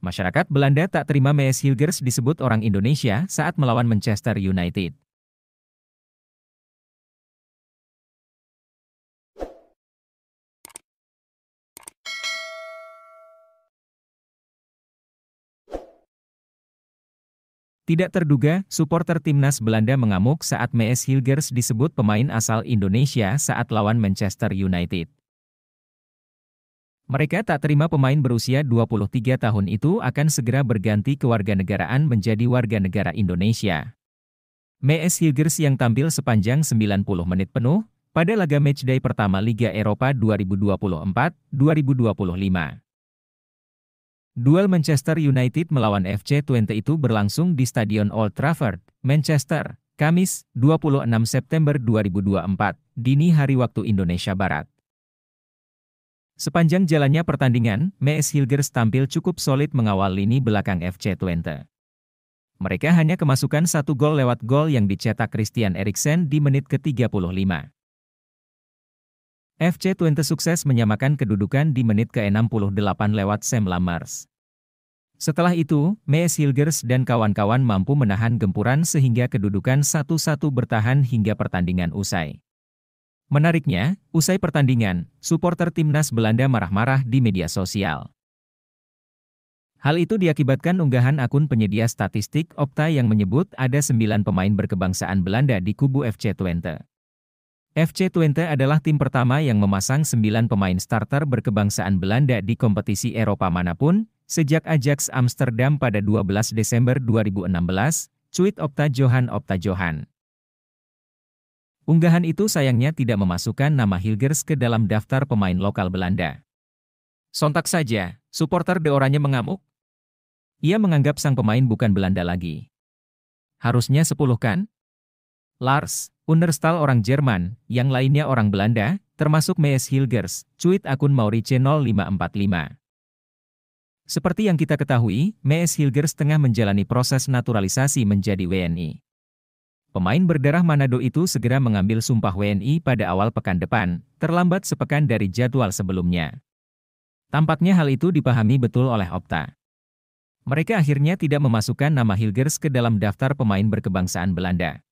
Masyarakat Belanda tak terima Mees Hilgers disebut orang Indonesia saat melawan Manchester United. Tidak terduga, supporter timnas Belanda mengamuk saat Mees Hilgers disebut pemain asal Indonesia saat lawan Manchester United. Mereka tak terima pemain berusia 23 tahun itu akan segera berganti kewarganegaraan menjadi warga negara Indonesia. Mees Hilgers yang tampil sepanjang 90 menit penuh pada laga matchday pertama Liga Eropa 2024-2025. Duel Manchester United melawan FC Twente itu berlangsung di Stadion Old Trafford, Manchester, Kamis, 26 September 2024, dini hari waktu Indonesia Barat. Sepanjang jalannya pertandingan, Mees Hilgers tampil cukup solid mengawal lini belakang FC Twente. Mereka hanya kemasukan satu gol lewat gol yang dicetak Christian Eriksen di menit ke-35. FC Twente sukses menyamakan kedudukan di menit ke-68 lewat Sam Lammers. Setelah itu, Mees Hilgers dan kawan-kawan mampu menahan gempuran sehingga kedudukan satu-satu bertahan hingga pertandingan usai. Menariknya, usai pertandingan, supporter timnas Belanda marah-marah di media sosial. Hal itu diakibatkan unggahan akun penyedia statistik Opta yang menyebut ada sembilan pemain berkebangsaan Belanda di kubu FC Twente. FC Twente adalah tim pertama yang memasang sembilan pemain starter berkebangsaan Belanda di kompetisi Eropa manapun, sejak Ajax Amsterdam pada 12 Desember 2016, cuit Opta Johan Opta Johan. Unggahan itu sayangnya tidak memasukkan nama Hilgers ke dalam daftar pemain lokal Belanda. Sontak saja, supporter De Oranje mengamuk. Ia menganggap sang pemain bukan Belanda lagi. Harusnya 10 kan? Lars, Understal orang Jerman, yang lainnya orang Belanda, termasuk Mees Hilgers, cuit akun Maurice 0545. Seperti yang kita ketahui, Mees Hilgers tengah menjalani proses naturalisasi menjadi WNI. Pemain berdarah Manado itu segera mengambil sumpah WNI pada awal pekan depan, terlambat sepekan dari jadwal sebelumnya. Tampaknya hal itu dipahami betul oleh Opta. Mereka akhirnya tidak memasukkan nama Hilgers ke dalam daftar pemain berkebangsaan Belanda.